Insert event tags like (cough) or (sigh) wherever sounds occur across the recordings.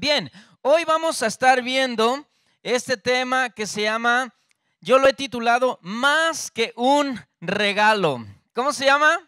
Bien, hoy vamos a estar viendo este tema que se llama, yo lo he titulado, Más que un regalo. ¿Cómo se llama?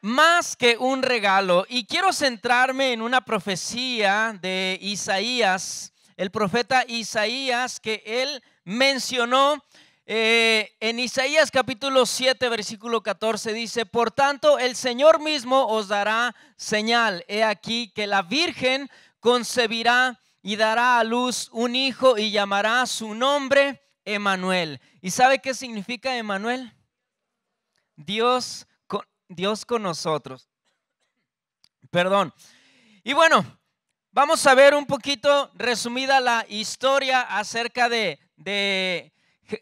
Más que un regalo. Y quiero centrarme en una profecía de Isaías, el profeta Isaías, que él mencionó eh, en Isaías capítulo 7, versículo 14 dice, por tanto el Señor mismo os dará señal. He aquí que la Virgen concebirá y dará a luz un hijo y llamará su nombre Emanuel. ¿Y sabe qué significa Emanuel? Dios con, Dios con nosotros. Perdón. Y bueno, vamos a ver un poquito resumida la historia acerca de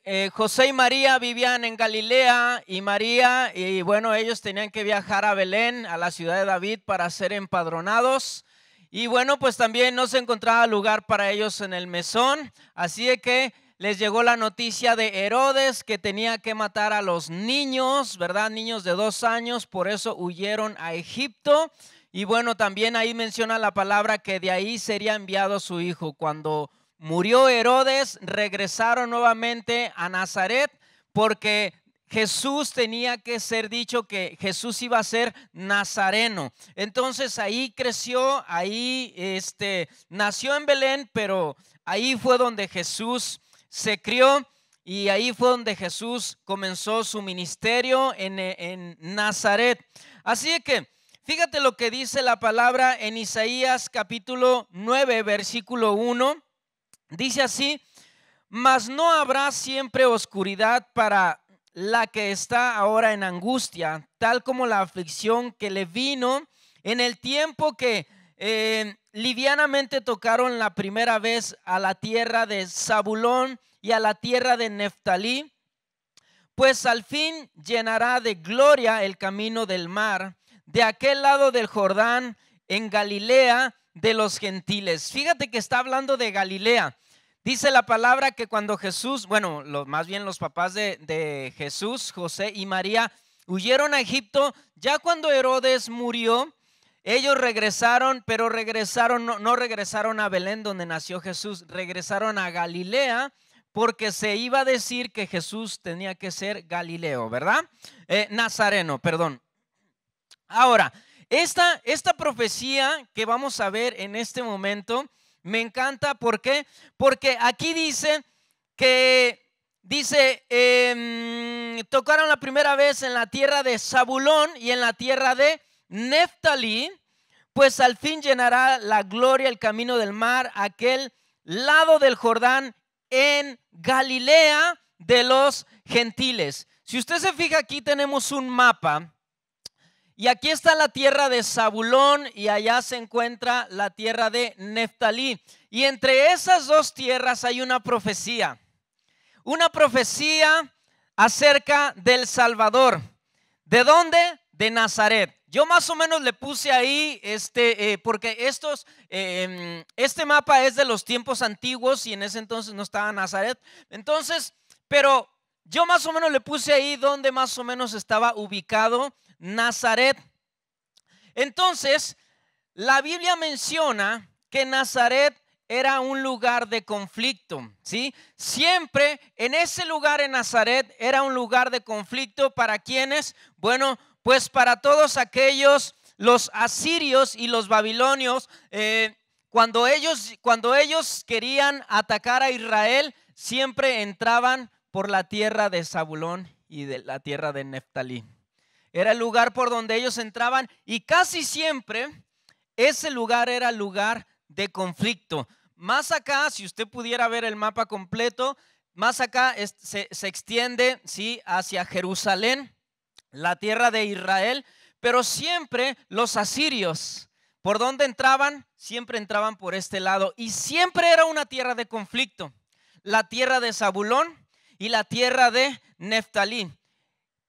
eh, José y María vivían en Galilea y María, y bueno, ellos tenían que viajar a Belén, a la ciudad de David, para ser empadronados. Y bueno, pues también no se encontraba lugar para ellos en el mesón, así que les llegó la noticia de Herodes que tenía que matar a los niños, ¿verdad? Niños de dos años, por eso huyeron a Egipto. Y bueno, también ahí menciona la palabra que de ahí sería enviado su hijo cuando Murió Herodes, regresaron nuevamente a Nazaret porque Jesús tenía que ser dicho que Jesús iba a ser nazareno. Entonces ahí creció, ahí este, nació en Belén, pero ahí fue donde Jesús se crió y ahí fue donde Jesús comenzó su ministerio en, en Nazaret. Así que fíjate lo que dice la palabra en Isaías capítulo 9, versículo 1. Dice así, mas no habrá siempre oscuridad para la que está ahora en angustia, tal como la aflicción que le vino en el tiempo que eh, livianamente tocaron la primera vez a la tierra de Zabulón y a la tierra de Neftalí, pues al fin llenará de gloria el camino del mar, de aquel lado del Jordán, en Galilea, de los gentiles. Fíjate que está hablando de Galilea. Dice la palabra que cuando Jesús, bueno, más bien los papás de, Jesús, José y María, huyeron a Egipto, ya cuando Herodes murió, ellos regresaron, pero regresaron, no, regresaron a Belén donde nació Jesús, regresaron a Galilea porque se iba a decir que Jesús tenía que ser Galileo, ¿verdad? Eh, nazareno, perdón. Ahora, esta, esta profecía que vamos a ver en este momento me encanta. ¿Por qué? Porque aquí dice que Dice, em, tocaron la primera vez en la tierra de Zabulón y en la tierra de Neftalí, pues al fin llenará la gloria el camino del mar, aquel lado del Jordán en Galilea de los gentiles. Si usted se fija aquí tenemos un mapa y aquí está la tierra de Zabulón y allá se encuentra la tierra de Neftalí. Y entre esas dos tierras hay una profecía. Una profecía acerca del Salvador. ¿De dónde? De Nazaret. Yo más o menos le puse ahí, este, eh, porque estos, eh, em, este mapa es de los tiempos antiguos y en ese entonces no estaba Nazaret. Entonces, pero yo más o menos le puse ahí donde más o menos estaba ubicado Nazaret. Entonces, la Biblia menciona que Nazaret era un lugar de conflicto, ¿sí? Siempre en ese lugar en Nazaret era un lugar de conflicto para quienes, bueno, pues para todos aquellos, los asirios y los babilonios, eh, cuando, ellos, cuando ellos querían atacar a Israel, siempre entraban por la tierra de Zabulón y de la tierra de Neftalí era el lugar por donde ellos entraban y casi siempre ese lugar era lugar de conflicto. Más acá, si usted pudiera ver el mapa completo, más acá se, extiende ¿sí? hacia Jerusalén, la tierra de Israel, pero siempre los asirios, ¿por donde entraban? Siempre entraban por este lado y siempre era una tierra de conflicto, la tierra de Zabulón y la tierra de Neftalí.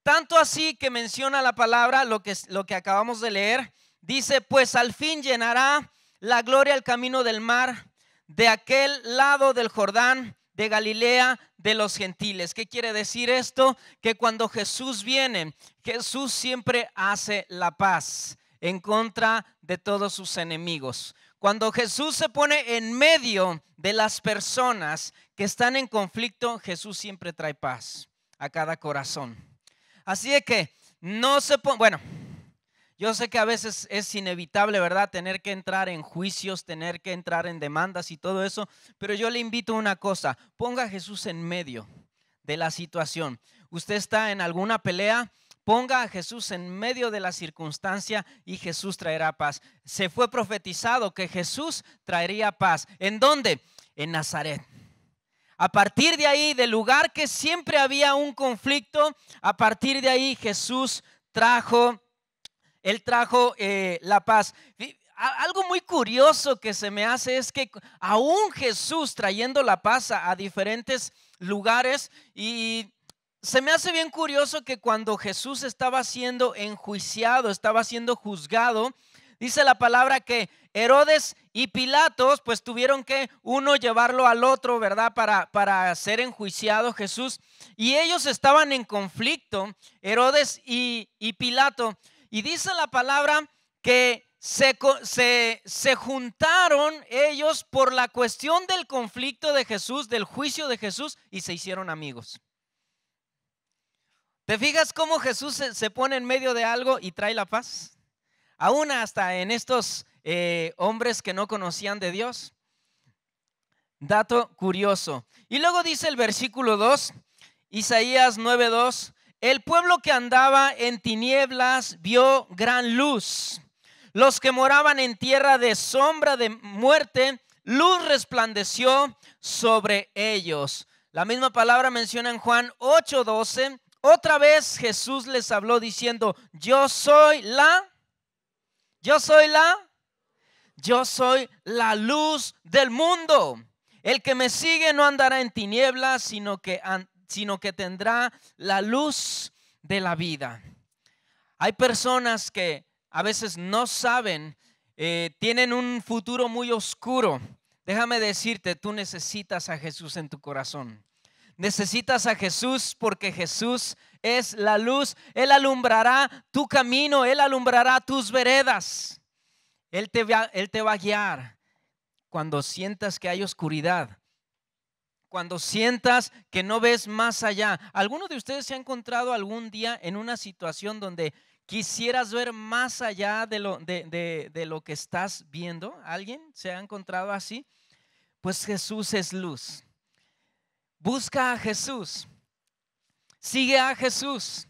Tanto así que menciona la palabra, lo que, lo que acabamos de leer, dice, pues al fin llenará la gloria el camino del mar de aquel lado del Jordán de Galilea de los gentiles. ¿Qué quiere decir esto? Que cuando Jesús viene, Jesús siempre hace la paz en contra de todos sus enemigos. Cuando Jesús se pone en medio de las personas que están en conflicto, Jesús siempre trae paz a cada corazón. Así de que no se ponga, bueno, yo sé que a veces es inevitable, ¿verdad? Tener que entrar en juicios, tener que entrar en demandas y todo eso, pero yo le invito a una cosa, ponga a Jesús en medio de la situación. Usted está en alguna pelea, ponga a Jesús en medio de la circunstancia y Jesús traerá paz. Se fue profetizado que Jesús traería paz. ¿En dónde? En Nazaret. A partir de ahí, del lugar que siempre había un conflicto, a partir de ahí Jesús trajo, él trajo eh, la paz. Algo muy curioso que se me hace es que aún Jesús trayendo la paz a diferentes lugares y se me hace bien curioso que cuando Jesús estaba siendo enjuiciado, estaba siendo juzgado, dice la palabra que Herodes y Pilatos pues tuvieron que uno llevarlo al otro, ¿verdad? Para, para ser enjuiciado Jesús. Y ellos estaban en conflicto, Herodes y, Pilato. Y dice la palabra que se, se, juntaron ellos por la cuestión del conflicto de Jesús, del juicio de Jesús, y se hicieron amigos. ¿Te fijas cómo Jesús se, se pone en medio de algo y trae la paz? Aún hasta en estos eh, hombres que no conocían de Dios. Dato curioso. Y luego dice el versículo 2, Isaías 9:2, el pueblo que andaba en tinieblas vio gran luz. Los que moraban en tierra de sombra de muerte, luz resplandeció sobre ellos. La misma palabra menciona en Juan 8:12. Otra vez Jesús les habló diciendo, yo soy la, yo soy la yo soy la luz del mundo. El que me sigue no andará en tinieblas, sino que, sino que tendrá la luz de la vida. Hay personas que a veces no saben, eh, tienen un futuro muy oscuro. Déjame decirte, tú necesitas a Jesús en tu corazón. Necesitas a Jesús porque Jesús es la luz. Él alumbrará tu camino, Él alumbrará tus veredas. Él te, va, a guiar cuando sientas que hay oscuridad, cuando sientas que no ves más allá. ¿Alguno de ustedes se ha encontrado algún día en una situación donde quisieras ver más allá de lo, de lo que estás viendo? ¿Alguien se ha encontrado así? Pues Jesús es luz. Busca a Jesús. Sigue a Jesús.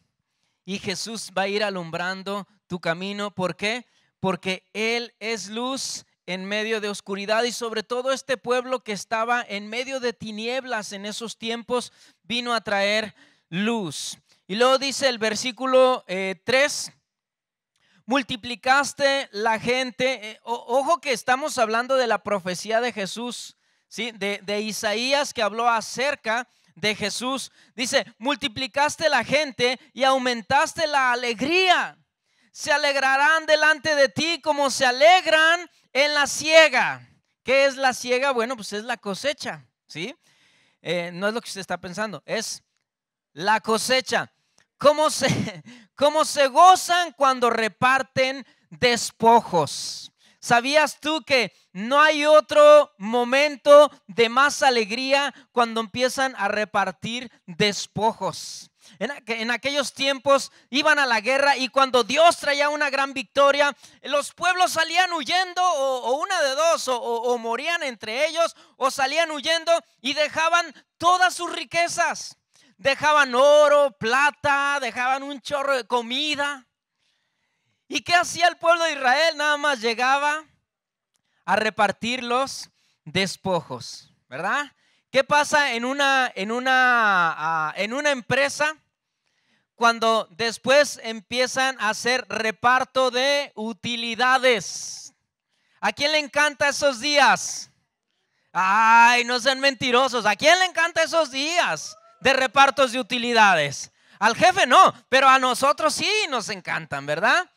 Y Jesús va a ir alumbrando tu camino. ¿Por qué? porque Él es luz en medio de oscuridad y sobre todo este pueblo que estaba en medio de tinieblas en esos tiempos vino a traer luz. Y luego dice el versículo 3, eh, multiplicaste la gente, eh, ojo que estamos hablando de la profecía de Jesús, ¿sí? de, de Isaías que habló acerca de Jesús, dice, multiplicaste la gente y aumentaste la alegría se alegrarán delante de ti como se alegran en la siega. ¿Qué es la siega? Bueno, pues es la cosecha, ¿sí? Eh, no es lo que usted está pensando, es la cosecha. ¿Cómo se, (laughs) cómo se gozan cuando reparten despojos? ¿Sabías tú que no hay otro momento de más alegría cuando empiezan a repartir despojos? En, aquellos tiempos iban a la guerra y cuando Dios traía una gran victoria, los pueblos salían huyendo o, una de dos, o, o morían entre ellos, o salían huyendo y dejaban todas sus riquezas. Dejaban oro, plata, dejaban un chorro de comida. ¿Y qué hacía el pueblo de Israel? Nada más llegaba a repartir los despojos, ¿verdad? ¿Qué pasa en una, en una, ah, en una empresa cuando después empiezan a hacer reparto de utilidades? ¿A quién le encanta esos días? Ay, no sean mentirosos. ¿A quién le encanta esos días de repartos de utilidades? Al jefe no, pero a nosotros sí nos encantan, ¿verdad?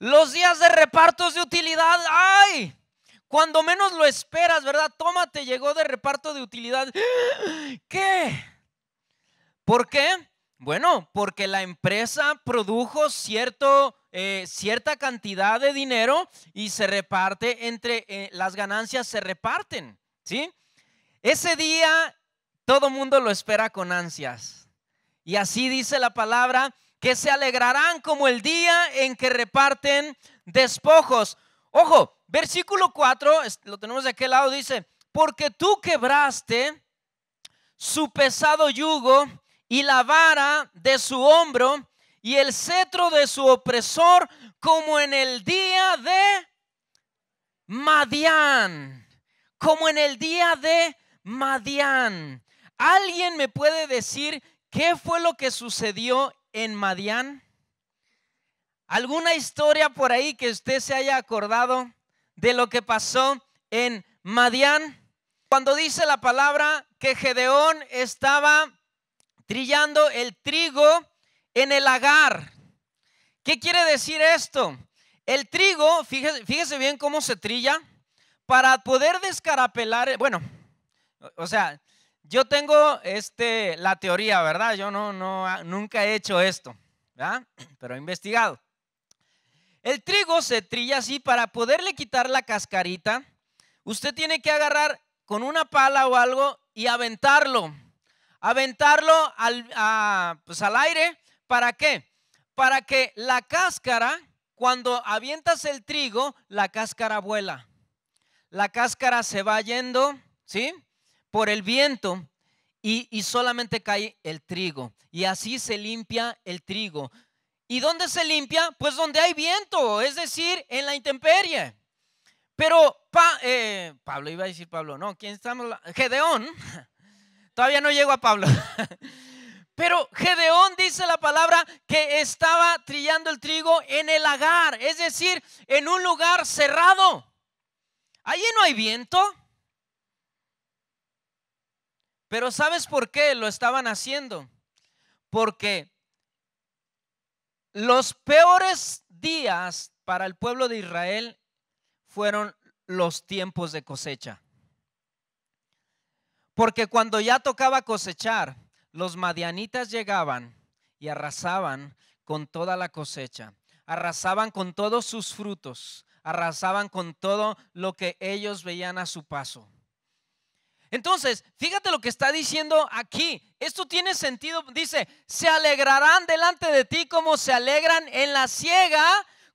Los días de repartos de utilidad, ay, cuando menos lo esperas, ¿verdad? Tómate, llegó de reparto de utilidad. (gasps) ¿Qué? ¿Por qué? Bueno, porque la empresa produjo cierto, eh, cierta cantidad de dinero y se reparte entre eh, las ganancias, se reparten, ¿sí? Ese día todo mundo lo espera con ansias. Y así dice la palabra, que se alegrarán como el día en que reparten despojos. Ojo, Versículo 4, lo tenemos de aquel lado, dice, porque tú quebraste su pesado yugo y la vara de su hombro y el cetro de su opresor como en el día de Madián, como en el día de Madián. ¿Alguien me puede decir qué fue lo que sucedió en Madián? ¿Alguna historia por ahí que usted se haya acordado? de lo que pasó en Madián. Cuando dice la palabra que Gedeón estaba trillando el trigo en el agar. ¿Qué quiere decir esto? El trigo, fíjese, fíjese bien cómo se trilla, para poder descarapelar, bueno, o sea, yo tengo este, la teoría, ¿verdad? Yo no, no, nunca he hecho esto, ¿verdad? (clears throat) Pero he investigado. El trigo se trilla así para poderle quitar la cascarita. Usted tiene que agarrar con una pala o algo y aventarlo. Aventarlo pues, al, aire. ¿Para qué? Para que la cáscara, cuando avientas el trigo, la cáscara vuela. La cáscara se va yendo, ¿sí? Por el viento y solamente cae el trigo. Y así se limpia el trigo. ¿Y dónde se limpia? Pues donde hay viento, es decir, en la intemperie. Pero eh, Pablo, iba a decir Pablo, no, ¿quién estamos? Gedeón. (laughs) Todavía no llego a Pablo. (laughs) Pero Gedeón dice la palabra que estaba trillando el trigo en el lagar, es decir, en un lugar cerrado. Allí no hay viento. Pero ¿sabes por qué lo estaban haciendo? Porque los peores días para el pueblo de Israel fueron los tiempos de cosecha. Porque cuando ya tocaba cosechar, los madianitas llegaban y arrasaban con toda la cosecha, arrasaban con todos sus frutos, arrasaban con todo lo que ellos veían a su paso. Entonces, fíjate lo que está diciendo aquí. Esto tiene sentido. Dice, se alegrarán delante de ti como se alegran en la ciega,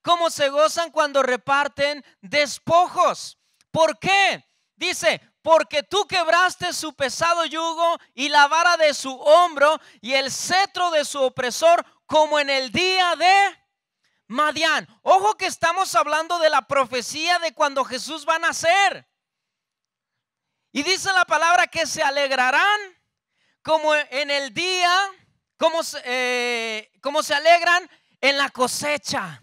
como se gozan cuando reparten despojos. ¿Por qué? Dice, porque tú quebraste su pesado yugo y la vara de su hombro y el cetro de su opresor como en el día de Madián. Ojo que estamos hablando de la profecía de cuando Jesús va a nacer. Y dice la palabra que se alegrarán como en el día, como, eh, como se alegran en la cosecha.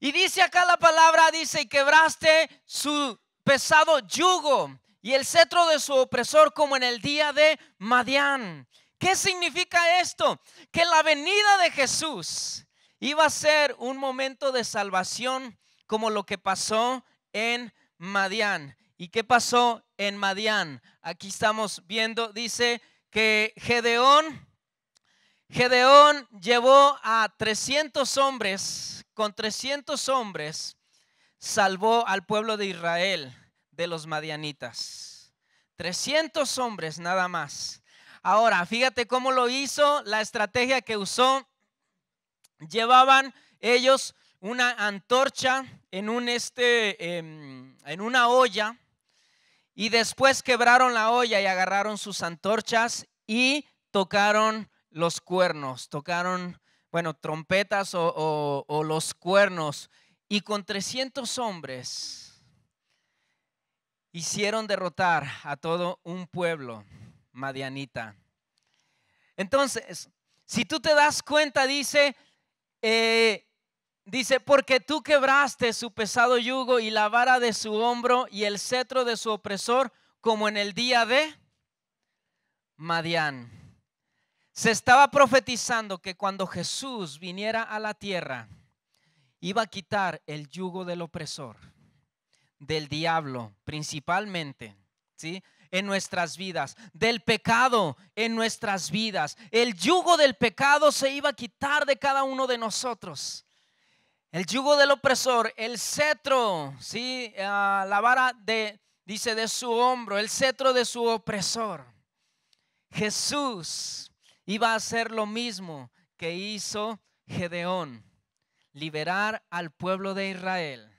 Y dice acá la palabra, dice, y quebraste su pesado yugo y el cetro de su opresor como en el día de Madián. ¿Qué significa esto? Que la venida de Jesús iba a ser un momento de salvación como lo que pasó en Madián. ¿Y qué pasó en Madián. Aquí estamos viendo, dice que Gedeón, Gedeón llevó a 300 hombres, con 300 hombres salvó al pueblo de Israel de los madianitas. 300 hombres nada más. Ahora, fíjate cómo lo hizo, la estrategia que usó. Llevaban ellos una antorcha en un este, em, en una olla y después quebraron la olla y agarraron sus antorchas y tocaron los cuernos, tocaron, bueno, trompetas o, los cuernos. Y con 300 hombres hicieron derrotar a todo un pueblo madianita. Entonces, si tú te das cuenta, dice, eh, Dice, porque tú quebraste su pesado yugo y la vara de su hombro y el cetro de su opresor, como en el día de Madián. Se estaba profetizando que cuando Jesús viniera a la tierra, iba a quitar el yugo del opresor, del diablo principalmente, ¿sí? en nuestras vidas, del pecado en nuestras vidas. El yugo del pecado se iba a quitar de cada uno de nosotros. El yugo del opresor, el cetro, ¿sí? Ah, la vara de, dice, de su hombro, el cetro de su opresor. Jesús iba a hacer lo mismo que hizo Gedeón, liberar al pueblo de Israel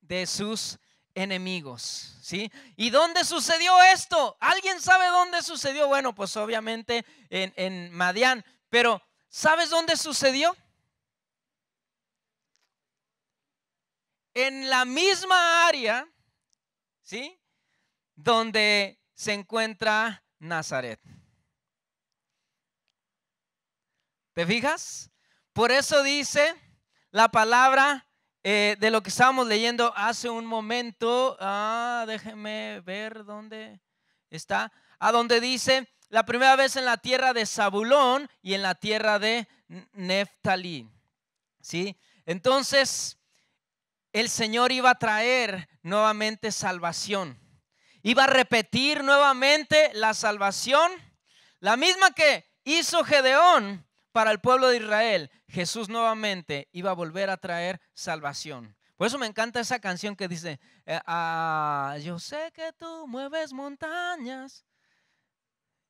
de sus enemigos, ¿sí? ¿Y dónde sucedió esto? ¿Alguien sabe dónde sucedió? Bueno, pues obviamente en, en Madián, pero ¿sabes dónde sucedió? en la misma área, ¿sí? Donde se encuentra Nazaret. ¿Te fijas? Por eso dice la palabra eh, de lo que estábamos leyendo hace un momento. Ah, déjeme ver dónde está. A donde dice la primera vez en la tierra de Zabulón y en la tierra de Neftalí. ¿Sí? Entonces, el Señor iba a traer nuevamente salvación. Iba a repetir nuevamente la salvación, la misma que hizo Gedeón para el pueblo de Israel. Jesús nuevamente iba a volver a traer salvación. Por eso me encanta esa canción que dice, eh, ah, yo sé que tú mueves montañas,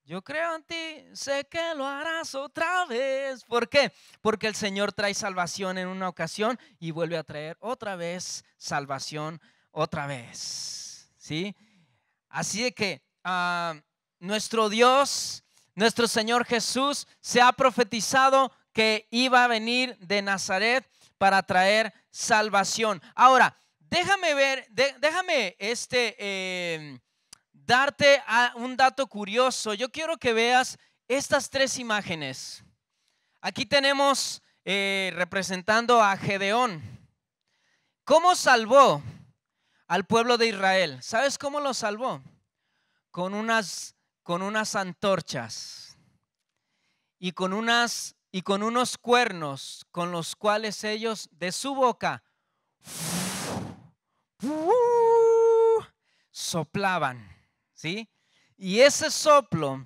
yo creo en ti, sé que lo harás otra vez. ¿Por qué? Porque el Señor trae salvación en una ocasión y vuelve a traer otra vez salvación otra vez. ¿Sí? Así de que ah, nuestro Dios, nuestro Señor Jesús, se ha profetizado que iba a venir de Nazaret para traer salvación. Ahora, déjame ver, déjame este... Em, darte un dato curioso. Yo quiero que veas estas tres imágenes. Aquí tenemos eh, representando a Gedeón. ¿Cómo salvó al pueblo de Israel? ¿Sabes cómo lo salvó? Con unas, con unas antorchas y con, y con unos cuernos con los cuales ellos de su boca soplaban. ¿sí? Y ese soplo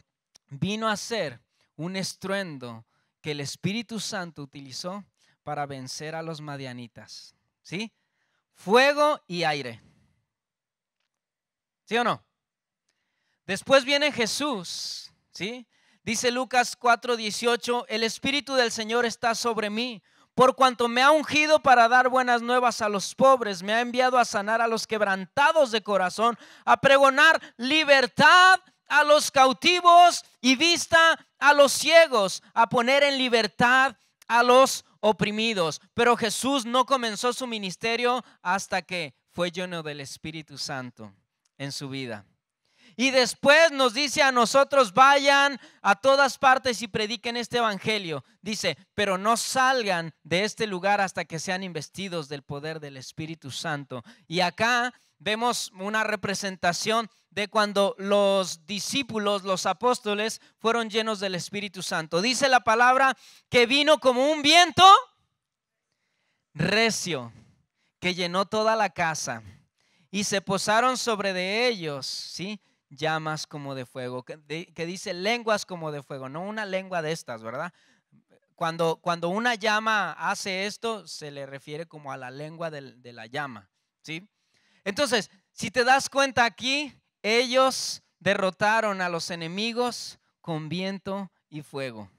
vino a ser un estruendo que el Espíritu Santo utilizó para vencer a los madianitas, ¿sí? Fuego y aire. ¿Sí o no? Después viene Jesús, ¿sí? Dice Lucas 4:18, el Espíritu del Señor está sobre mí por cuanto me ha ungido para dar buenas nuevas a los pobres, me ha enviado a sanar a los quebrantados de corazón, a pregonar libertad a los cautivos y vista a los ciegos, a poner en libertad a los oprimidos. Pero Jesús no comenzó su ministerio hasta que fue lleno del Espíritu Santo en su vida. Y después nos dice a nosotros, vayan a todas partes y prediquen este evangelio. Dice, pero no salgan de este lugar hasta que sean investidos del poder del Espíritu Santo. Y acá vemos una representación de cuando los discípulos, los apóstoles, fueron llenos del Espíritu Santo. Dice la palabra que vino como un viento recio que llenó toda la casa y se posaron sobre de ellos, ¿sí? llamas como de fuego, que, dice lenguas como de fuego, no una lengua de estas, ¿verdad? Cuando, cuando, una llama hace esto, se le refiere como a la lengua de, de la llama, ¿sí? Entonces, si te das cuenta aquí, ellos derrotaron a los enemigos con viento y fuego.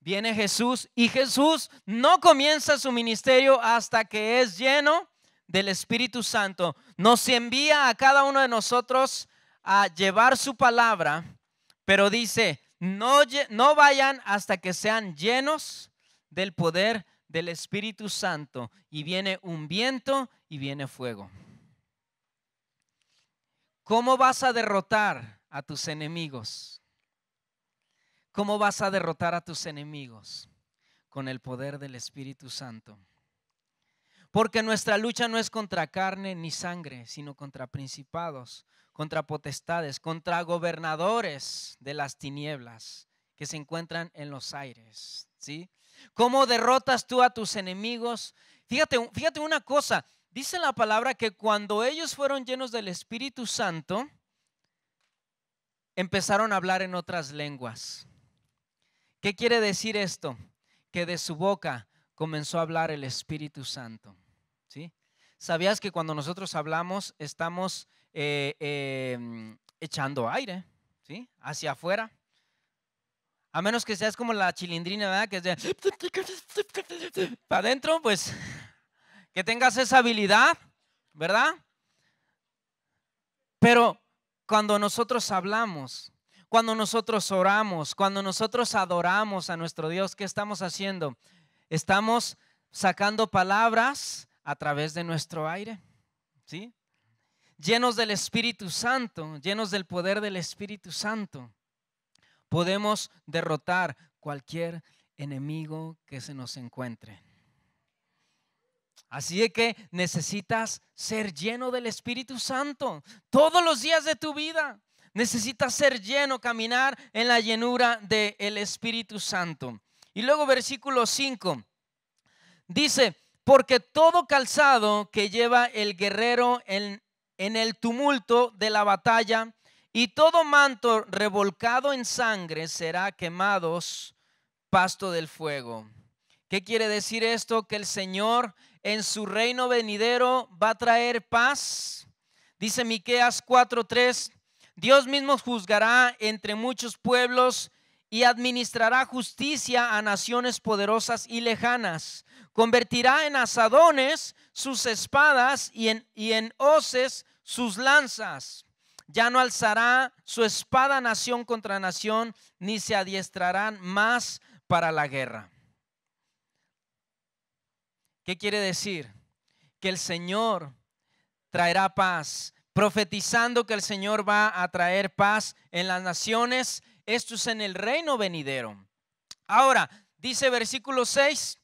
Viene Jesús y Jesús no comienza su ministerio hasta que es lleno del Espíritu Santo nos envía a cada uno de nosotros a llevar su palabra, pero dice, no, vayan hasta que sean llenos del poder del Espíritu Santo. Y viene un viento y viene fuego. ¿Cómo vas a derrotar a tus enemigos? ¿Cómo vas a derrotar a tus enemigos? Con el poder del Espíritu Santo. Porque nuestra lucha no es contra carne ni sangre, sino contra principados, contra potestades, contra gobernadores de las tinieblas que se encuentran en los aires. ¿sí? ¿Cómo derrotas tú a tus enemigos? Fíjate, fíjate una cosa, dice la palabra que cuando ellos fueron llenos del Espíritu Santo, empezaron a hablar en otras lenguas. ¿Qué quiere decir esto? Que de su boca comenzó a hablar el Espíritu Santo. ¿Sabías que cuando nosotros hablamos estamos eh, eh, mm, echando aire, ¿sí? Hacia afuera. A menos que seas como la chilindrina, ¿verdad? Que es de... (laughs) Para adentro, pues, que tengas esa habilidad, ¿verdad? Pero cuando nosotros hablamos, cuando nosotros oramos, cuando nosotros adoramos a nuestro Dios, ¿qué estamos haciendo? Estamos sacando palabras a través de nuestro aire, ¿sí? Llenos del Espíritu Santo, llenos del poder del Espíritu Santo, podemos derrotar cualquier enemigo que se nos encuentre. Así es que necesitas ser lleno del Espíritu Santo todos los días de tu vida. Necesitas ser lleno, caminar en la llenura del Espíritu Santo. Y luego versículo 5 dice, porque todo calzado que lleva el guerrero en, el tumulto de la batalla y todo manto revolcado en sangre será quemados pasto del fuego. ¿Qué quiere decir esto? Que el Señor en su reino venidero va a traer paz. Dice Miqueas 4:3, Dios mismo juzgará entre muchos pueblos y administrará justicia a naciones poderosas y lejanas. Convertirá en asadones sus espadas y en, y en hoces sus lanzas. Ya no alzará su espada nación contra nación, ni se adiestrarán más para la guerra. ¿Qué quiere decir? Que el Señor traerá paz, profetizando que el Señor va a traer paz en las naciones, esto es en el reino venidero. Ahora, dice versículo 6,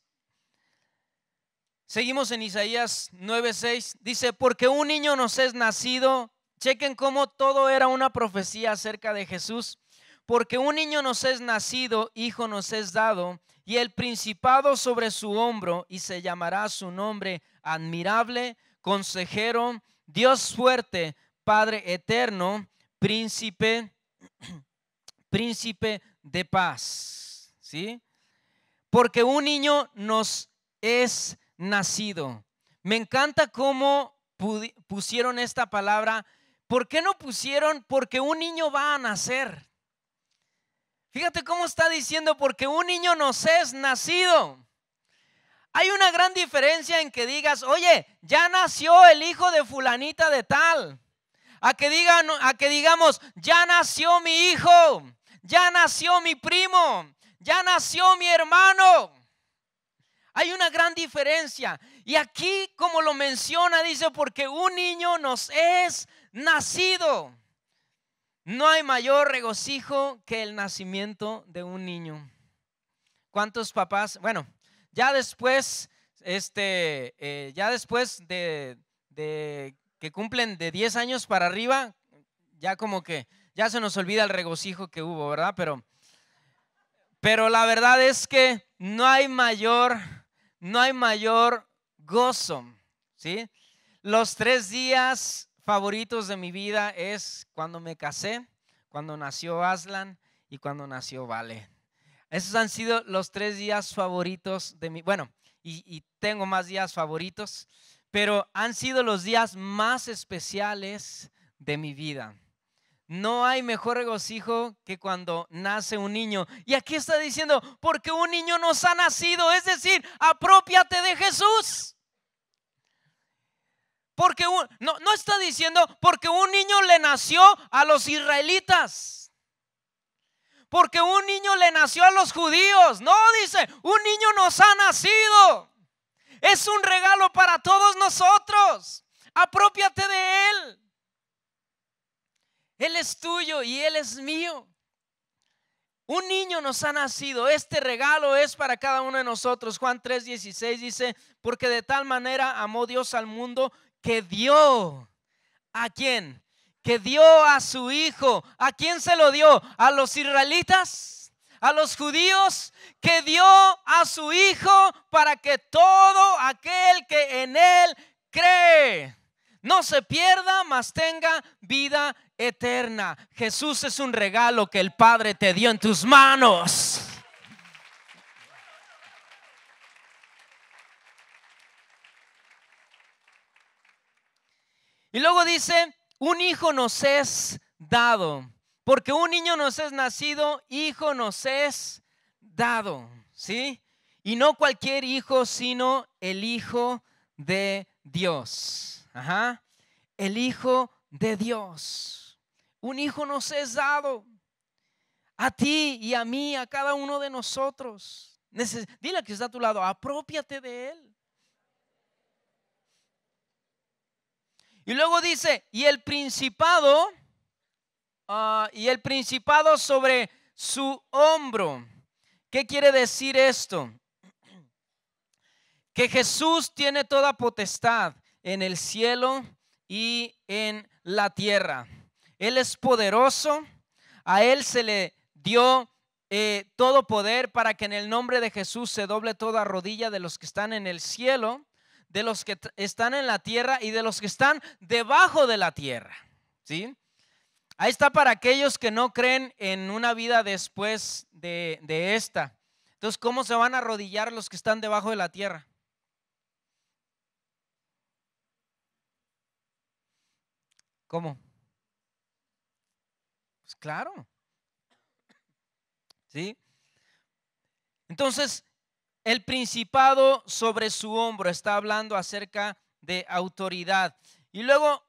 Seguimos en Isaías 9:6. Dice, porque un niño nos es nacido. Chequen cómo todo era una profecía acerca de Jesús. Porque un niño nos es nacido, hijo nos es dado, y el principado sobre su hombro, y se llamará su nombre admirable, consejero, Dios fuerte, Padre eterno, príncipe, (clears throat) príncipe de paz. ¿Sí? Porque un niño nos es nacido. Me encanta cómo pusieron esta palabra. ¿Por qué no pusieron porque un niño va a nacer? Fíjate cómo está diciendo porque un niño no es nacido. Hay una gran diferencia en que digas, oye, ya nació el hijo de fulanita de tal. A que, digan, a que digamos, ya nació mi hijo, ya nació mi primo, ya nació mi hermano. Hay una gran diferencia. Y aquí, como lo menciona, dice, porque un niño nos es nacido. No hay mayor regocijo que el nacimiento de un niño. ¿Cuántos papás? Bueno, ya después, este, eh, ya después de, de, que cumplen de 10 años para arriba, ya como que ya se nos olvida el regocijo que hubo, ¿verdad? Pero, pero la verdad es que no hay mayor no hay mayor gozo, ¿sí? Los tres días favoritos de mi vida es cuando me casé, cuando nació Aslan y cuando nació Vale. Esos han sido los tres días favoritos de mi, bueno, y tengo más días favoritos, pero han sido los días más especiales de mi vida. No hay mejor regocijo que cuando nace un niño. Y aquí está diciendo, porque un niño nos ha nacido, es decir, apropiate de Jesús. Porque no, no está diciendo, porque un niño le nació a los israelitas. Porque un niño le nació a los judíos. No, dice, un niño nos ha nacido. Es un regalo para todos nosotros. Apropiate de él. Él es tuyo y Él es mío. Un niño nos ha nacido. Este regalo es para cada uno de nosotros. Juan 3:16 dice, porque de tal manera amó Dios al mundo que dio. ¿A quién? Que dio a su hijo. ¿A quién se lo dio? ¿A los israelitas? ¿A los judíos? Que dio a su hijo para que todo aquel que en él cree no se pierda, mas tenga vida eterna. Jesús es un regalo que el Padre te dio en tus manos. Y luego dice, un hijo nos es dado, porque un niño nos es nacido, hijo nos es dado, ¿sí? Y no cualquier hijo, sino el hijo de Dios. Ajá. El Hijo de Dios. Un hijo nos es dado. A ti y a mí, a cada uno de nosotros. Dile que está a tu lado, apropiate de él. Y luego dice, y el principado, ah, y el principado sobre su hombro. ¿Qué quiere decir esto? (clears throat) Que Jesús tiene toda potestad en el cielo y en la tierra. Él es poderoso, a Él se le dio eh, todo poder para que en el nombre de Jesús se doble toda rodilla de los que están en el cielo, de los que están en la tierra y de los que están debajo de la tierra. ¿Sí? Ahí está para aquellos que no creen en una vida después de, de esta. Entonces, ¿cómo se van a arrodillar los que están debajo de la tierra? ¿Cómo? Pues claro. ¿Sí? Entonces, el principado sobre su hombro está hablando acerca de autoridad. Y luego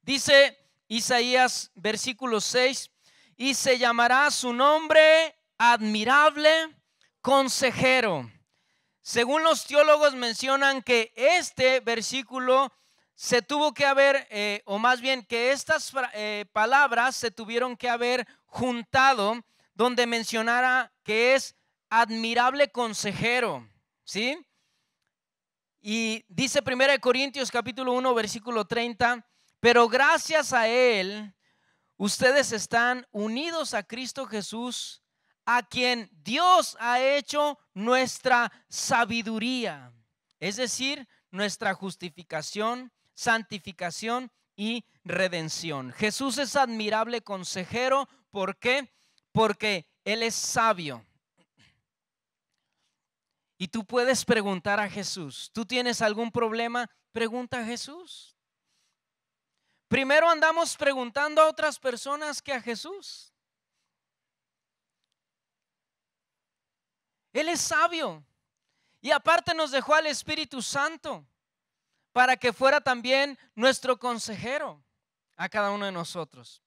dice Isaías versículo 6, y se llamará su nombre admirable consejero. Según los teólogos mencionan que este versículo se tuvo que haber, eh, o más bien que estas eh, palabras se tuvieron que haber juntado donde mencionara que es admirable consejero, ¿sí? Y dice 1 Corintios capítulo 1 versículo 30, pero gracias a él ustedes están unidos a Cristo Jesús, a quien Dios ha hecho nuestra sabiduría, es decir, nuestra justificación, santificación y redención. Jesús es admirable consejero. ¿Por qué? Porque Él es sabio. Y tú puedes preguntar a Jesús. ¿Tú tienes algún problema? Pregunta a Jesús. Primero andamos preguntando a otras personas que a Jesús. Él es sabio. Y aparte nos dejó al Espíritu Santo para que fuera también nuestro consejero a cada uno de nosotros.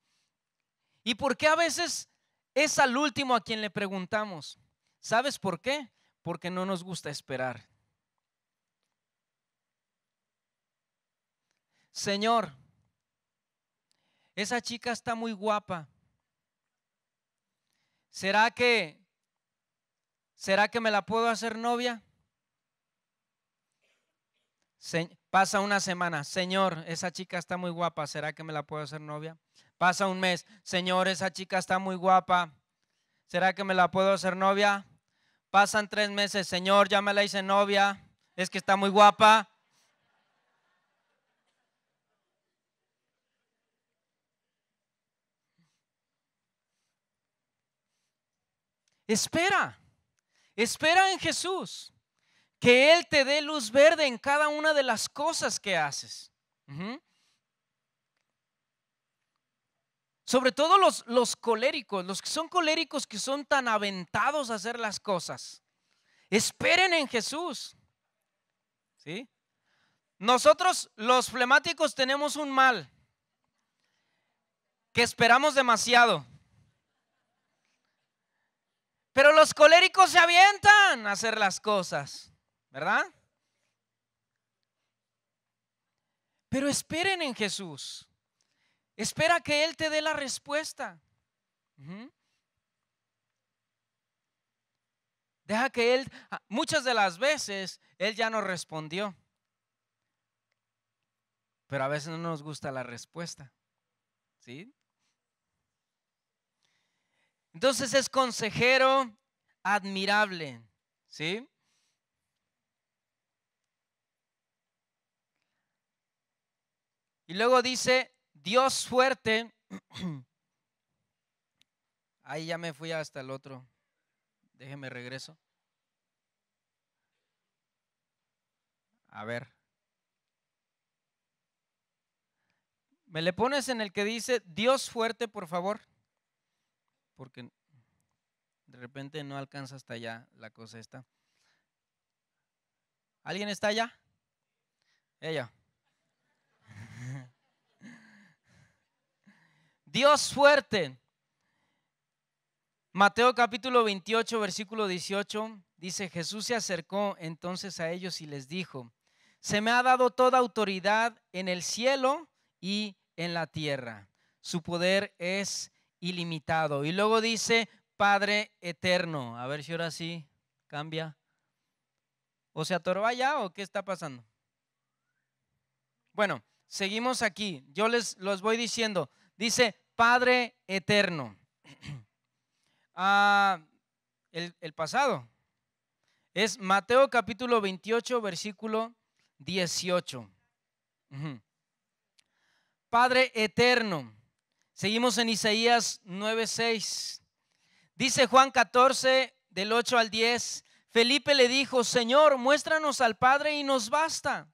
¿Y por qué a veces es al último a quien le preguntamos? ¿Sabes por qué? Porque no nos gusta esperar. Señor, esa chica está muy guapa. ¿Será que será que me la puedo hacer novia? Señor, Pasa una semana, Señor, esa chica está muy guapa, ¿será que me la puedo hacer novia? Pasa un mes, Señor, esa chica está muy guapa, ¿será que me la puedo hacer novia? Pasan tres meses, Señor, ya me la hice novia, es que está muy guapa. Espera, espera en Jesús que Él te dé luz verde en cada una de las cosas que haces. Sobre todo los, los coléricos, los que son coléricos que son tan aventados a hacer las cosas. Esperen en Jesús. ¿Sí? Nosotros los flemáticos tenemos un mal que esperamos demasiado. Pero los coléricos se avientan a hacer las cosas. ¿verdad? Pero esperen en Jesús. Espera que Él te dé la respuesta. Deja que Él, ah, muchas de las veces, Él ya nos respondió. Pero a veces no nos gusta la respuesta. ¿Sí? Entonces es consejero admirable. ¿Sí? Y luego dice, Dios fuerte. (clears throat) Ahí ya me fui hasta el otro. Déjeme regreso. A ver. ¿Me le pones en el que dice Dios fuerte, por favor? Porque de repente no alcanza hasta allá la cosa esta. ¿Alguien está allá? Ella. (laughs) Dios fuerte. Mateo capítulo 28, versículo 18, dice, Jesús se acercó entonces a ellos y les dijo, se me ha dado toda autoridad en el cielo y en la tierra. Su poder es ilimitado. Y luego dice, Padre eterno. A ver si ahora sí cambia. ¿O se atorba ya o qué está pasando? Bueno, seguimos aquí. Yo les los voy diciendo. Dice, Padre eterno. (clears throat) Ah, el, pasado. Es Mateo capítulo 28, versículo 18. Padre eterno. Seguimos en Isaías 9:6. Dice Juan 14, del 8 al 10. Felipe le dijo, Señor, muéstranos al Padre y nos basta.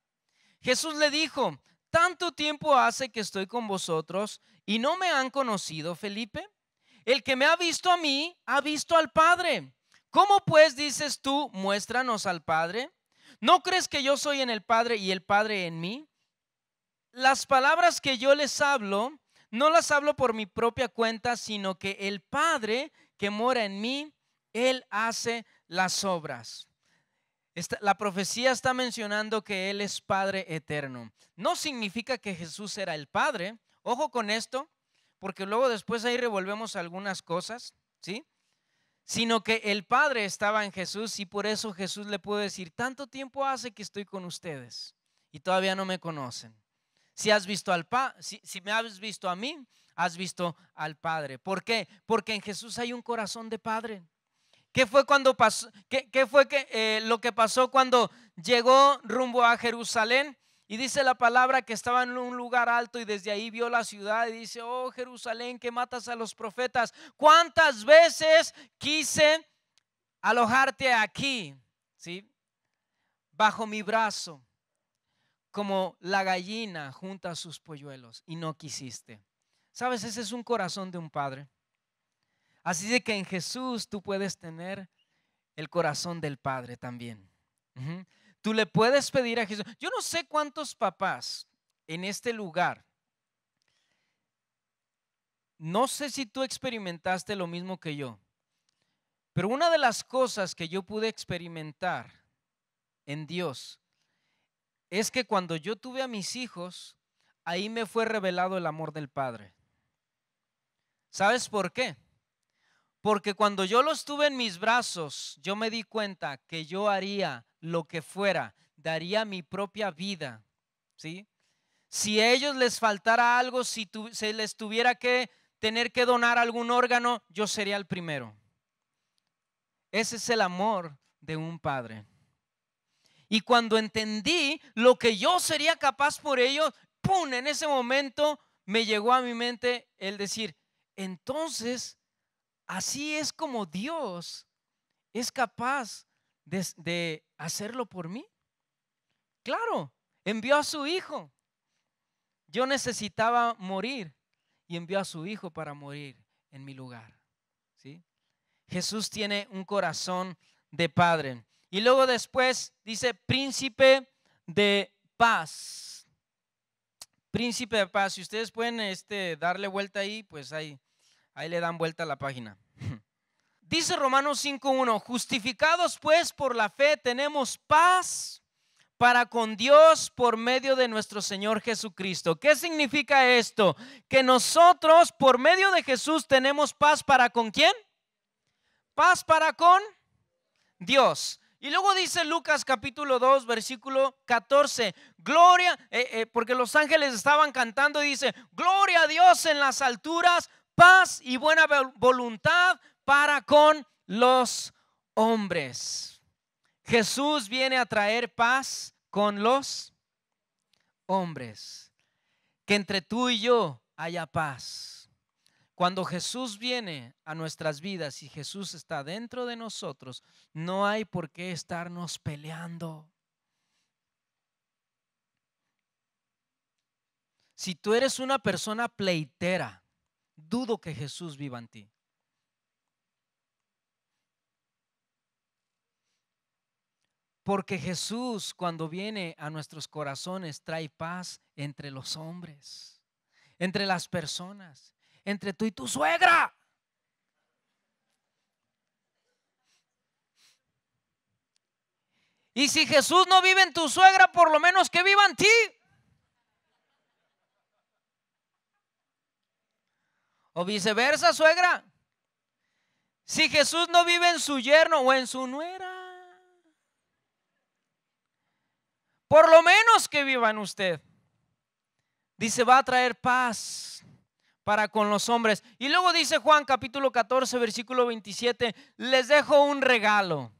Jesús le dijo, tanto tiempo hace que estoy con vosotros y no me han conocido, Felipe. El que me ha visto a mí, ha visto al Padre. ¿Cómo pues dices tú, muéstranos al Padre? ¿No crees que yo soy en el Padre y el Padre en mí? Las palabras que yo les hablo, no las hablo por mi propia cuenta, sino que el Padre que mora en mí, Él hace las obras la profecía está mencionando que Él es Padre eterno. No significa que Jesús era el Padre. Ojo con esto, porque luego después ahí revolvemos algunas cosas, ¿sí? Sino que el Padre estaba en Jesús y por eso Jesús le puede decir, tanto tiempo hace que estoy con ustedes y todavía no me conocen. Si has visto al pa si, si me has visto a mí, has visto al Padre. ¿Por qué? Porque en Jesús hay un corazón de Padre. ¿Qué fue, cuando pasó, fue que, eh, lo que pasó cuando llegó rumbo a Jerusalén? Y dice la palabra que estaba en un lugar alto y desde ahí vio la ciudad y dice, oh Jerusalén, que matas a los profetas. ¿Cuántas veces quise alojarte aquí, ¿sí? Bajo mi brazo, como la gallina junta a sus polluelos y no quisiste. ¿Sabes? Ese es un corazón de un padre. Así de que en Jesús tú puedes tener el corazón del Padre también. Tú le puedes pedir a Jesús. Yo no sé cuántos papás en este lugar. No sé si tú experimentaste lo mismo que yo, pero una de las cosas que yo pude experimentar en Dios es que cuando yo tuve a mis hijos, ahí me fue revelado el amor del Padre. ¿Sabes por qué? Porque cuando yo los tuve en mis brazos, yo me di cuenta que yo haría lo que fuera, daría mi propia vida. ¿Sí? Si a ellos les faltara algo, si se les tuviera que tener que donar algún órgano, yo sería el primero. Ese es el amor de un padre. Y cuando entendí lo que yo sería capaz por ellos, ¡pum! En ese momento me llegó a mi mente el decir, entonces Así es como Dios es capaz de, hacerlo por mí. Claro, envió a su hijo. Yo necesitaba morir y envió a su hijo para morir en mi lugar. Jesús tiene un corazón de padre. Y luego después dice, príncipe de paz. Príncipe de paz. Si ustedes pueden este, darle vuelta ahí, pues ahí ahí le dan vuelta a la página. (laughs) Dice Romanos 5.1, justificados pues por la fe tenemos paz para con Dios por medio de nuestro Señor Jesucristo. ¿Qué significa esto? Que nosotros por medio de Jesús tenemos paz para con quién? Paz para con Dios. Y luego dice Lucas capítulo 2, versículo 14, gloria, eh, eh, porque los ángeles estaban cantando y dice, gloria a Dios en las alturas, paz y buena voluntad para con los hombres. Jesús viene a traer paz con los hombres. Que entre tú y yo haya paz. Cuando Jesús viene a nuestras vidas y Jesús está dentro de nosotros, no hay por qué estarnos peleando. Si tú eres una persona pleitera, dudo que Jesús viva en ti. Porque Jesús cuando viene a nuestros corazones trae paz entre los hombres, entre las personas, entre tú y tu suegra. Y si Jesús no vive en tu suegra, por lo menos que viva en ti. O viceversa, suegra. Si Jesús no vive en su yerno o en su nuera, por lo menos que viva en usted. Dice, va a traer paz para con los hombres. Y luego dice Juan capítulo 14, versículo 27, les dejo un regalo,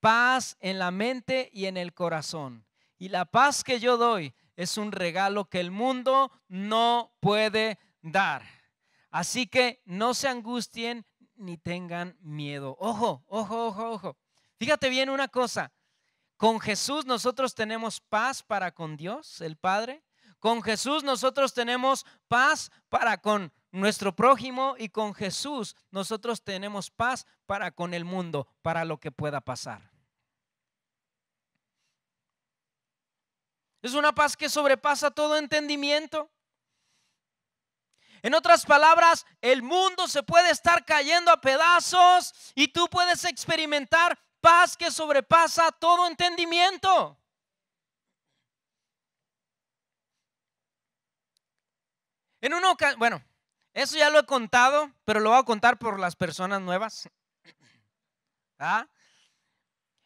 paz en la mente y en el corazón. Y la paz que yo doy es un regalo que el mundo no puede dar. Así que no se angustien ni tengan miedo. Ojo, ojo, ojo, ojo. Fíjate bien una cosa. Con Jesús nosotros tenemos paz para con Dios, el Padre. Con Jesús nosotros tenemos paz para con nuestro prójimo y con Jesús nosotros tenemos paz para con el mundo, para lo que pueda pasar. Es una paz que sobrepasa todo entendimiento. En otras palabras, el mundo se puede estar cayendo a pedazos y tú puedes experimentar paz que sobrepasa todo entendimiento. En una bueno, eso ya lo he contado, pero lo voy a contar por las personas nuevas. (clears throat) ¿Ah?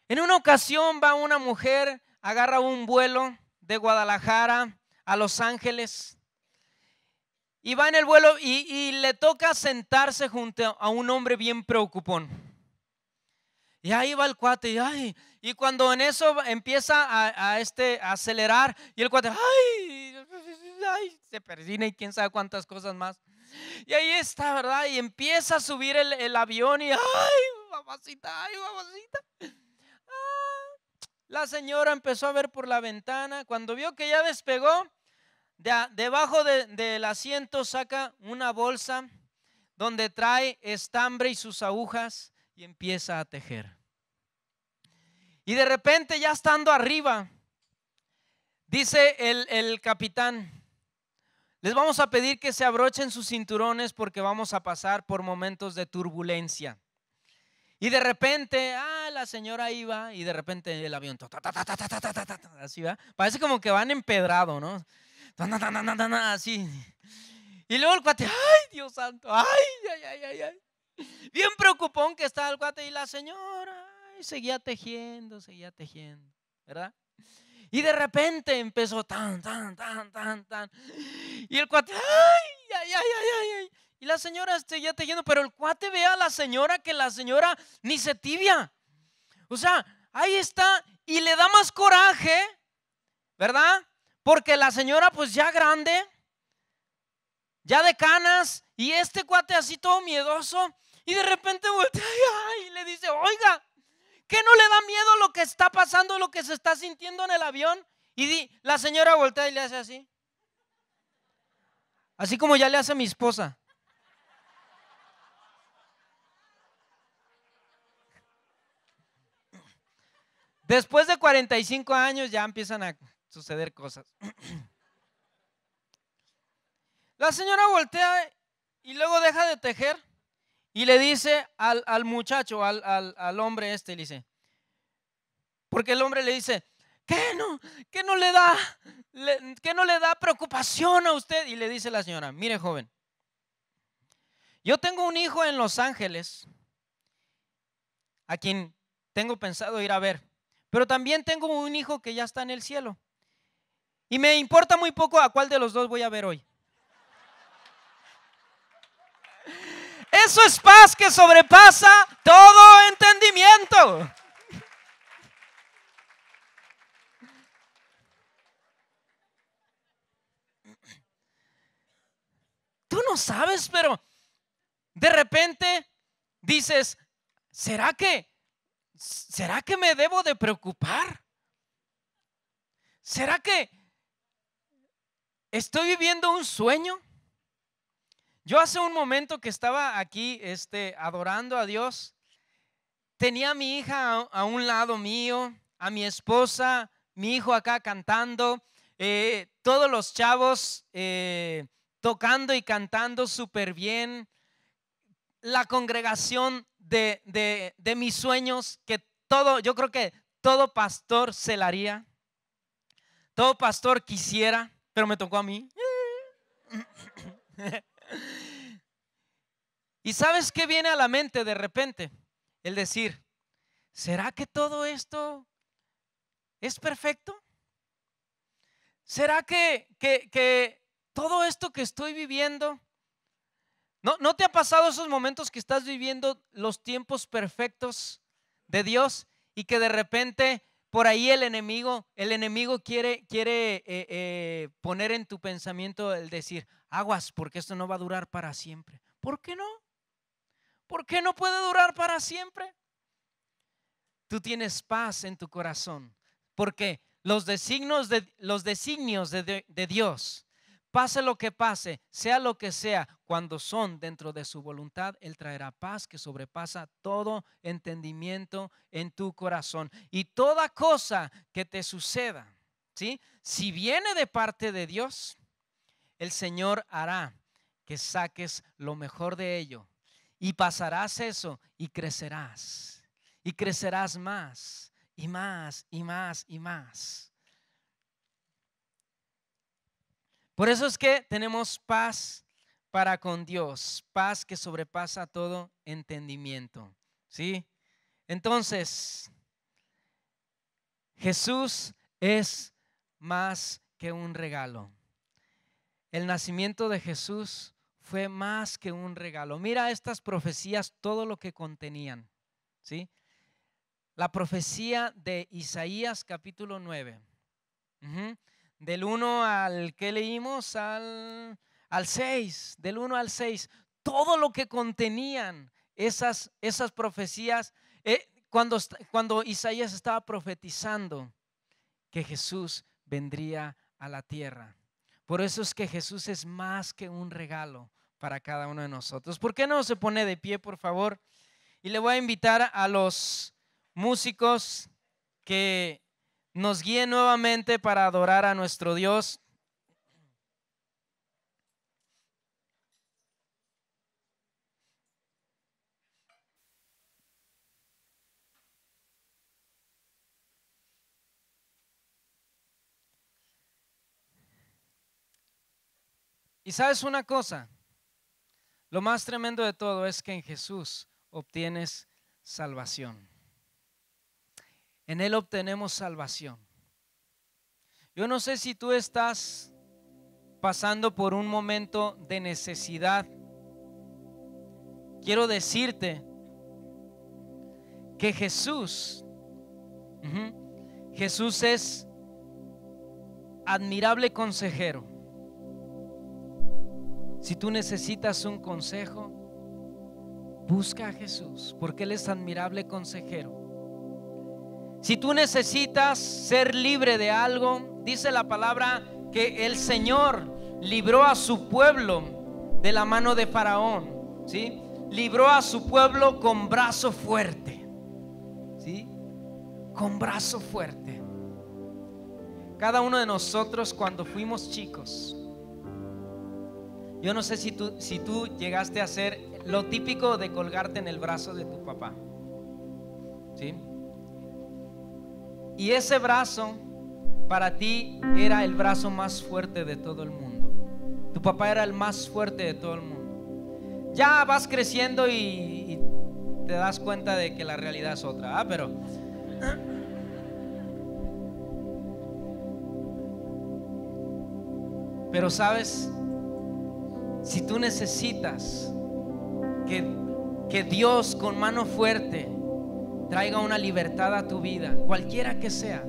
En una ocasión va una mujer, agarra un vuelo de Guadalajara a Los Ángeles y va en el vuelo y, le toca sentarse junto a un hombre bien preocupón. Y ahí va el cuate, y, ay, y cuando en eso empieza a, este, acelerar, y el cuate, ay, se persina y quién sabe cuántas cosas más. Y ahí está, ¿verdad? Y empieza a subir el, avión y, ay, mamacita, ay, mamacita. Ah, la señora empezó a ver por la ventana. Cuando vio que ya despegó, debajo del asiento saca una bolsa donde trae estambre y sus agujas y empieza a tejer. Y de repente ya estando arriba, dice el, capitán, les vamos a pedir que se abrochen sus cinturones porque vamos a pasar por momentos de turbulencia. Y de repente, ah, la señora iba y de repente el avión, así va. Parece como que van empedrado, ¿no? así. Y luego el cuate, ay, Dios santo, ay, ay, ay, ay, Bien preocupón que estaba el cuate y la señora seguía tejiendo, seguía tejiendo, ¿verdad? Y de repente empezó tan, tan, tan, tan, tan. Y el cuate, ay, ay, ay, ay, ay. Y la señora seguía tejiendo, pero el cuate ve a la señora que la señora ni se tibia. O sea, ahí está y le da más coraje, ¿verdad? Porque la señora pues ya grande, ya de canas, y este cuate así todo miedoso, y de repente voltea y, le dice, oiga, ¿qué no le da miedo lo que está pasando, lo que se está sintiendo en el avión? Y la señora voltea y le hace así. Así como ya le hace a mi esposa. Después de 45 años ya empiezan a suceder cosas. (clears throat) La señora voltea y luego deja de tejer y le dice al, muchacho, al, al, hombre este, le dice, porque el hombre le dice, que no? no le da? que ¿Qué no le da preocupación a usted? Y le dice la señora, mire joven, yo tengo un hijo en Los Ángeles a quien tengo pensado ir a ver, pero también tengo un hijo que ya está en el cielo. Y me importa muy poco a cuál de los dos voy a ver hoy. Eso es paz que sobrepasa todo entendimiento. Tú no sabes, pero de repente dices, ¿será que será que me debo de preocupar? ¿Será que ¿Estoy viviendo un sueño? Yo hace un momento que estaba aquí este, adorando a Dios, tenía a mi hija a, un lado mío, a mi esposa, mi hijo acá cantando, eh, todos los chavos eh, tocando y cantando súper bien, la congregación de, de, de, mis sueños, que todo, yo creo que todo pastor se la haría, todo pastor quisiera pero me tocó a mí. ¿Y sabes qué viene a la mente de repente? El decir, ¿será que todo esto es perfecto? ¿Será que, que todo esto que estoy viviendo... ¿No, ¿No, te ha pasado esos momentos que estás viviendo los tiempos perfectos de Dios y que de repente por ahí el enemigo, el enemigo quiere, quiere eh, eh, poner en tu pensamiento el decir, aguas, porque esto no va a durar para siempre. ¿Por qué no? ¿Por qué no puede durar para siempre? Tú tienes paz en tu corazón, porque los designios de, los designios de Dios Pase lo que pase, sea lo que sea, cuando son dentro de su voluntad, Él traerá paz que sobrepasa todo entendimiento en tu corazón. Y toda cosa que te suceda, ¿sí? si viene de parte de Dios, el Señor hará que saques lo mejor de ello. Y pasarás eso y crecerás. Y crecerás más y más y más y más. Por eso es que tenemos paz para con Dios, paz que sobrepasa todo entendimiento. ¿Sí? Entonces, Jesús es más que un regalo. El nacimiento de Jesús fue más que un regalo. Mira estas profecías, todo lo que contenían. ¿Sí? La profecía de Isaías capítulo 9 del 1 al que leímos al, al 6, del 1 al 6, todo lo que contenían esas, esas profecías, eh, cuando, cuando Isaías estaba profetizando que Jesús vendría a la tierra. Por eso es que Jesús es más que un regalo para cada uno de nosotros. ¿Por qué no se pone de pie, por favor? Y le voy a invitar a los músicos que nos guíe nuevamente para adorar a nuestro Dios. Y sabes una cosa, lo más tremendo de todo es que en Jesús obtienes salvación. En Él obtenemos salvación. Yo no sé si tú estás pasando por un momento de necesidad. Quiero decirte que Jesús, Jesús es admirable consejero. Si tú necesitas un consejo, busca a Jesús, porque Él es admirable consejero. Si tú necesitas ser libre de algo, dice la palabra que el Señor libró a su pueblo de la mano de Faraón, ¿sí? Libró a su pueblo con brazo fuerte, ¿sí? Con brazo fuerte. Cada uno de nosotros cuando fuimos chicos, yo no sé si tú, si tú llegaste a ser lo típico de colgarte en el brazo de tu papá, ¿sí? Y ese brazo para ti era el brazo más fuerte de todo el mundo. Tu papá era el más fuerte de todo el mundo. Ya vas creciendo y, te das cuenta de que la realidad es otra. ¿ah? pero... (coughs) Pero sabes, si tú necesitas que, que Dios con mano fuerte traiga una libertad a tu vida, cualquiera que sea.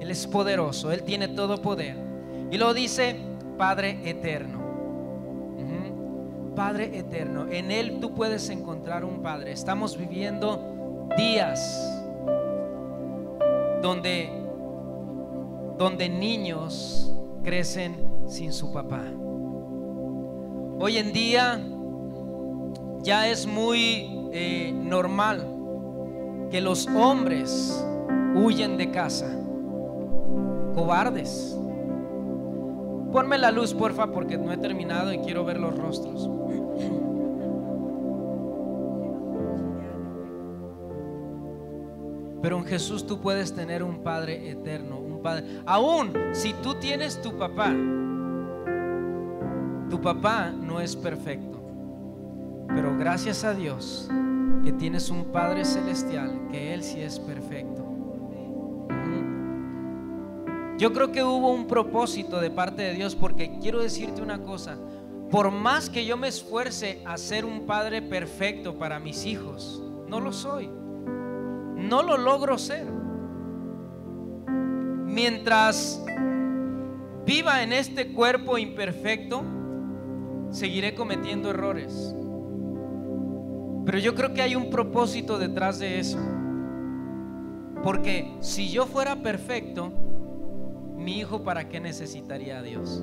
Él es poderoso, Él tiene todo poder. Y lo dice Padre Eterno. Padre Eterno, en Él tú puedes encontrar un Padre. Estamos viviendo días donde, donde niños crecen sin su papá. Hoy en día ya es muy eh, normal que los hombres huyen de casa, cobardes. Ponme la luz, porfa, porque no he terminado y quiero ver los rostros. Pero en Jesús tú puedes tener un Padre eterno, un Padre. Aún si tú tienes tu papá, tu papá no es perfecto. Pero gracias a Dios, que tienes un Padre Celestial, que Él sí es perfecto. Yo creo que hubo un propósito de parte de Dios, porque quiero decirte una cosa, por más que yo me esfuerce a ser un padre perfecto para mis hijos, no lo soy. No lo logro ser. Mientras viva en este cuerpo imperfecto, seguiré cometiendo errores. Pero yo creo que hay un propósito detrás de eso. Porque si yo fuera perfecto, mi hijo para qué necesitaría a Dios?